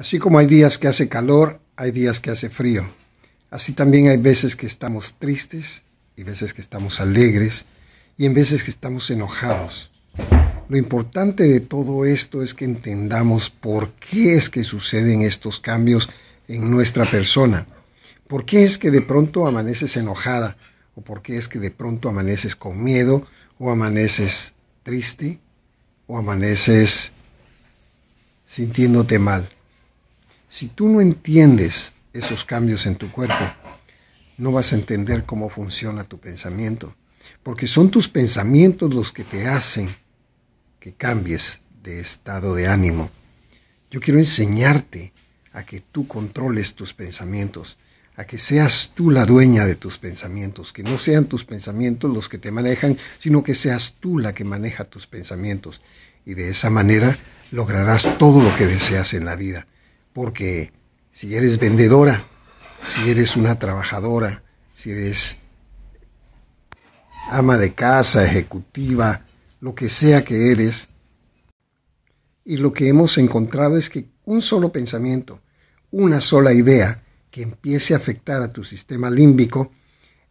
Así como hay días que hace calor, hay días que hace frío. Así también hay veces que estamos tristes y veces que estamos alegres y en veces que estamos enojados. Lo importante de todo esto es que entendamos por qué es que suceden estos cambios en nuestra persona. ¿Por qué es que de pronto amaneces enojada? ¿O por qué es que de pronto amaneces con miedo? ¿O amaneces triste? ¿O amaneces sintiéndote mal? Si tú no entiendes esos cambios en tu cuerpo, no vas a entender cómo funciona tu pensamiento, porque son tus pensamientos los que te hacen que cambies de estado de ánimo. Yo quiero enseñarte a que tú controles tus pensamientos, a que seas tú la dueña de tus pensamientos, que no sean tus pensamientos los que te manejan, sino que seas tú la que maneja tus pensamientos. Y de esa manera lograrás todo lo que deseas en la vida porque si eres vendedora, si eres una trabajadora, si eres ama de casa, ejecutiva, lo que sea que eres, y lo que hemos encontrado es que un solo pensamiento, una sola idea que empiece a afectar a tu sistema límbico,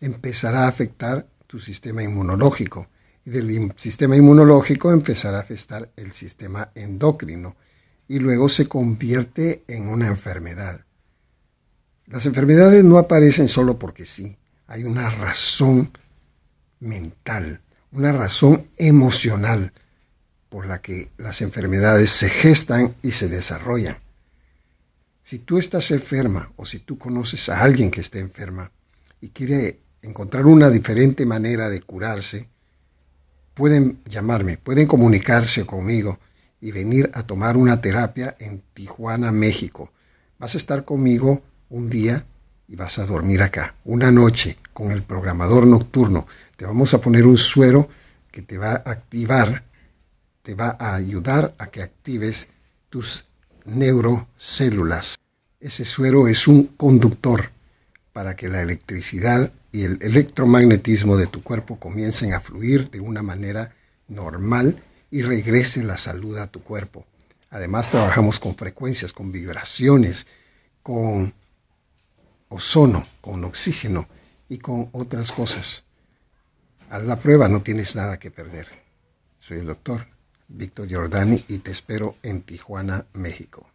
empezará a afectar tu sistema inmunológico. Y del sistema inmunológico empezará a afectar el sistema endocrino y luego se convierte en una enfermedad. Las enfermedades no aparecen solo porque sí, hay una razón mental, una razón emocional por la que las enfermedades se gestan y se desarrollan. Si tú estás enferma o si tú conoces a alguien que está enferma y quiere encontrar una diferente manera de curarse, pueden llamarme, pueden comunicarse conmigo y venir a tomar una terapia en Tijuana, México. Vas a estar conmigo un día y vas a dormir acá, una noche, con el programador nocturno. Te vamos a poner un suero que te va a activar, te va a ayudar a que actives tus neurocélulas. Ese suero es un conductor para que la electricidad y el electromagnetismo de tu cuerpo comiencen a fluir de una manera normal y regrese la salud a tu cuerpo. Además trabajamos con frecuencias, con vibraciones, con ozono, con oxígeno y con otras cosas. Haz la prueba, no tienes nada que perder. Soy el doctor Víctor Giordani y te espero en Tijuana, México.